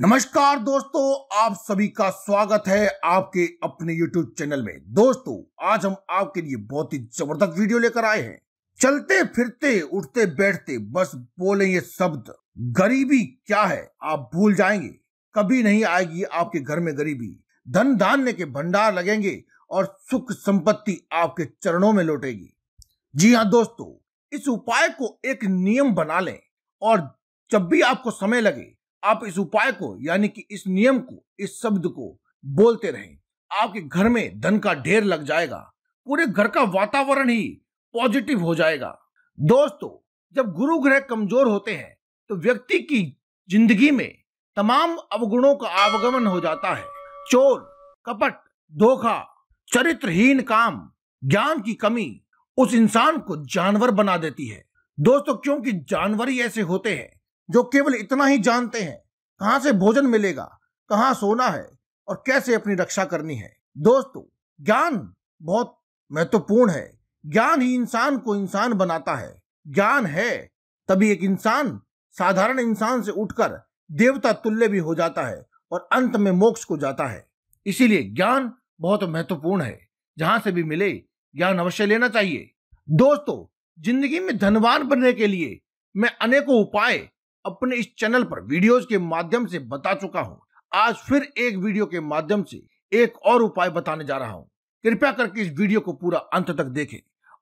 नमस्कार दोस्तों आप सभी का स्वागत है आपके अपने YouTube चैनल में दोस्तों आज हम आपके लिए बहुत ही जबरदस्त वीडियो लेकर आए हैं चलते फिरते उठते बैठते बस बोले ये शब्द गरीबी क्या है आप भूल जाएंगे कभी नहीं आएगी आपके घर में गरीबी धन धान्य के भंडार लगेंगे और सुख संपत्ति आपके चरणों में लौटेगी जी हाँ दोस्तों इस उपाय को एक नियम बना लें और जब भी आपको समय लगे आप इस उपाय को यानी कि इस नियम को इस शब्द को बोलते रहें आपके घर में धन का ढेर लग जाएगा पूरे घर का वातावरण ही पॉजिटिव हो जाएगा दोस्तों जब गुरु ग्रह कमजोर होते हैं तो व्यक्ति की जिंदगी में तमाम अवगुणों का आवागमन हो जाता है चोर कपट धोखा चरित्रहीन काम ज्ञान की कमी उस इंसान को जानवर बना देती है दोस्तों क्योंकि जानवर ही ऐसे होते हैं जो केवल इतना ही जानते हैं कहां से भोजन मिलेगा कहां सोना है और कैसे अपनी रक्षा करनी है दोस्तों ज्ञान बहुत महत्वपूर्ण है ज्ञान ही इंसान को इंसान बनाता है ज्ञान है तभी एक इंसान साधारण इंसान से उठकर देवता तुल्य भी हो जाता है और अंत में मोक्ष को जाता है इसीलिए ज्ञान बहुत महत्वपूर्ण है जहां से भी मिले ज्ञान अवश्य लेना चाहिए दोस्तों जिंदगी में धनवान बनने के लिए मैं अनेकों उपाय अपने इस चैनल पर वीडियोस के माध्यम से बता चुका हूँ आज फिर एक वीडियो के माध्यम से एक और उपाय बताने जा रहा हूँ कृपया करके इस वीडियो को पूरा अंत तक देखें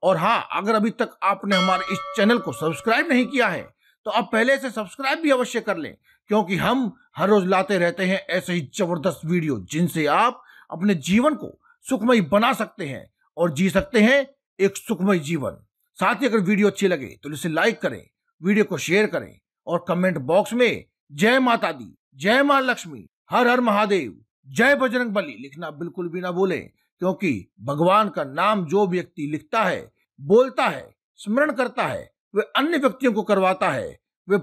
और हाँ अगर अभी तक आपने हमारे इस चैनल को सब्सक्राइब नहीं किया है तो आप पहले से सब्सक्राइब भी अवश्य कर लें क्योंकि हम हर रोज लाते रहते हैं ऐसे ही जबरदस्त वीडियो जिनसे आप अपने जीवन को सुखमय बना सकते हैं और जी सकते हैं एक सुखमय जीवन साथ ही अगर वीडियो अच्छी लगे तो इसे लाइक करें वीडियो को शेयर करें और कमेंट बॉक्स में जय माता दी जय मां लक्ष्मी हर हर महादेव जय बजरंग बली लिखना बिल्कुल भी ना बोले क्योंकि भगवान का नाम जो व्यक्ति लिखता है बोलता है स्मरण करता है वे अन्य व्यक्तियों को करवाता है वे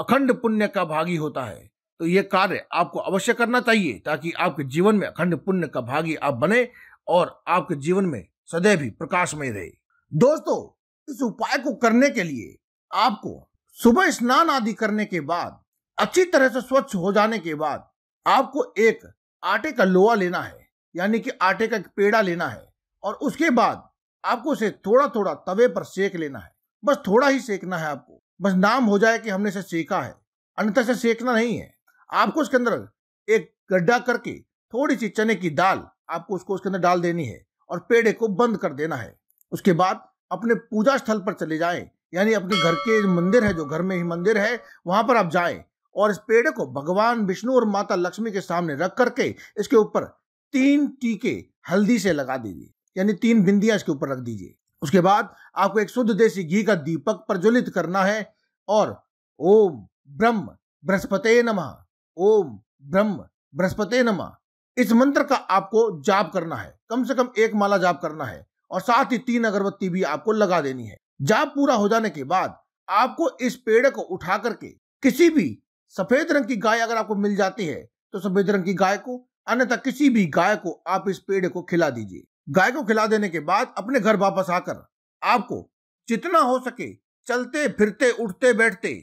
अखंड पुण्य का भागी होता है तो ये कार्य आपको अवश्य करना चाहिए ताकि आपके जीवन में अखंड पुण्य का भागी आप बने और आपके जीवन में सदैव ही प्रकाशमय रहे दोस्तों इस उपाय को करने के लिए आपको सुबह स्नान आदि करने के बाद अच्छी तरह से स्वच्छ हो जाने के बाद आपको एक आटे का लोहा लेना है यानी कि आटे का एक पेड़ा लेना है और उसके बाद आपको उसे थोड़ा थोड़ा तवे पर सेक लेना है बस थोड़ा ही सेकना है आपको बस नाम हो जाए कि हमने इसे सेका है अन्यथा से सेकना नहीं है आपको उसके अंदर एक गड्ढा करके थोड़ी सी चने की दाल आपको उसको उसके अंदर डाल देनी है और पेड़े को बंद कर देना है उसके बाद अपने पूजा स्थल पर चले जाएं यानी अपने घर के मंदिर है जो घर में ही मंदिर है वहां पर आप जाएं और इस पेड़ को भगवान विष्णु और माता लक्ष्मी के सामने रख करके इसके ऊपर तीन टीके हल्दी से लगा दीजिए यानी तीन बिंदिया इसके ऊपर रख दीजिए उसके बाद आपको एक शुद्ध देसी घी का दीपक प्रज्वलित करना है और ओम ब्रह्म बृहस्पते नम ओम ब्रह्म बृहस्पते नम इस मंत्र का आपको जाप करना है कम से कम एक माला जाप करना है और साथ ही तीन अगरबत्ती भी आपको लगा देनी है जाप पूरा हो जाने के बाद आपको इस पेड़ को उठा करके किसी भी सफेद रंग की गाय अगर आपको मिल जाती है तो सफेद रंग की गाय को अन्यथा किसी भी गाय को आप इस पेड़ को खिला दीजिए गाय को खिला देने के बाद अपने घर वापस आकर आपको जितना हो सके चलते फिरते उठते बैठते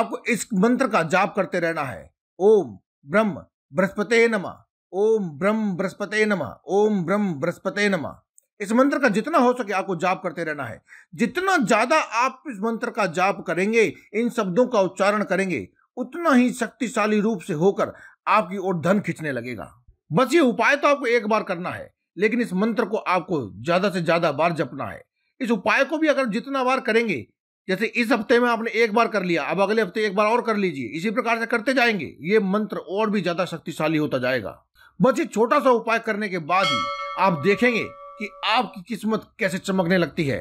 आपको इस मंत्र का जाप करते रहना है ओम ब्रह्म बृहस्पते नमः ओम ब्रह्म बृहस्पते नमः ओम ब्रह्म बृहस्पते नमः इस मंत्र का जितना हो सके आपको जाप करते रहना है जितना ज्यादा आप इस मंत्र का जाप करेंगे इन शब्दों का उच्चारण करेंगे उतना ही शक्तिशाली रूप से होकर आपकी ओर धन खींचने लगेगा बस ये उपाय तो आपको एक बार करना है लेकिन इस मंत्र को आपको ज्यादा से ज्यादा बार जपना है इस उपाय को भी अगर जितना बार करेंगे जैसे इस हफ्ते में आपने एक बार कर लिया अब अगले हफ्ते एक बार और कर लीजिए इसी प्रकार से करते जाएंगे ये मंत्र और भी ज्यादा शक्तिशाली होता जाएगा बस ये छोटा सा उपाय करने के बाद ही आप देखेंगे कि आपकी किस्मत कैसे चमकने लगती है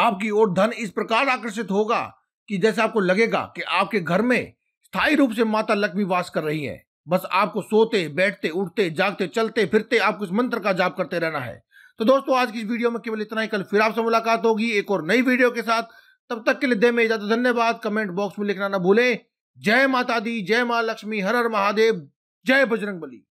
आपकी ओर धन इस प्रकार आकर्षित होगा कि जैसे आपको लगेगा कि आपके घर में स्थायी रूप से माता लक्ष्मी वास कर रही है बस आपको सोते बैठते उठते जागते चलते फिरते आपको इस मंत्र का जाप करते रहना है तो दोस्तों आज की इस वीडियो में केवल इतना ही कल फिर आपसे मुलाकात होगी एक और नई वीडियो के साथ तब तक के लिए दे में इजाजत धन्यवाद कमेंट बॉक्स में लिखना ना भूलें जय माता दी जय माँ लक्ष्मी हर हर महादेव जय बजरंग बली